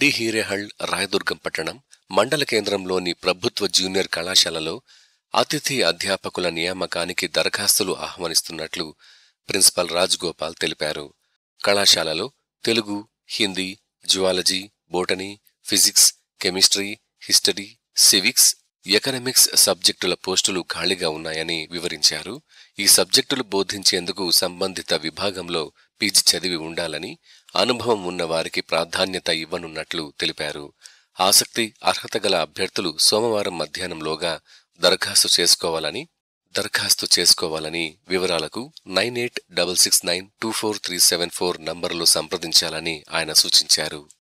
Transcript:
D హీరేహళ్ Rayadurgam పట్టణం మండల కేంద్రంలోని ప్రభుత్వ జూనియర్ కళాశాలలో అతిథి అధ్యాపకుల నియామకానికి దరఖాస్తులు ఆహ్వానిస్తున్నట్లు ప్రిన్సిపల్ రాజ్గోపాల్ తెలిపారు కళాశాలలో Telugu Hindi zoology botany physics chemistry history civics economics సబ్జెక్టుల పోస్టులు ఖాళీగా ఉన్నాయని వివరించారు ఈ సబ్జెక్టులు బోధించేందుకు సంబంధిత విభాగంలో పీజ్ చదివి ఉండాలని అనుభవం ఉన్న వారికి ప్రాధాన్యత ఇవ్వనున్నట్లు తెలిపారు ఆసక్తి అర్హత గల అభ్యర్థులు సోమవారం మధ్యాహ్నంలోగా దరఖాస్తు చేసుకోవాలని దరఖాస్తు చేసుకోవాలని వివరాలకు nine eight double six nine two four three seven four నంబర్లు సంప్రదించాలని ఆయన సూచించారు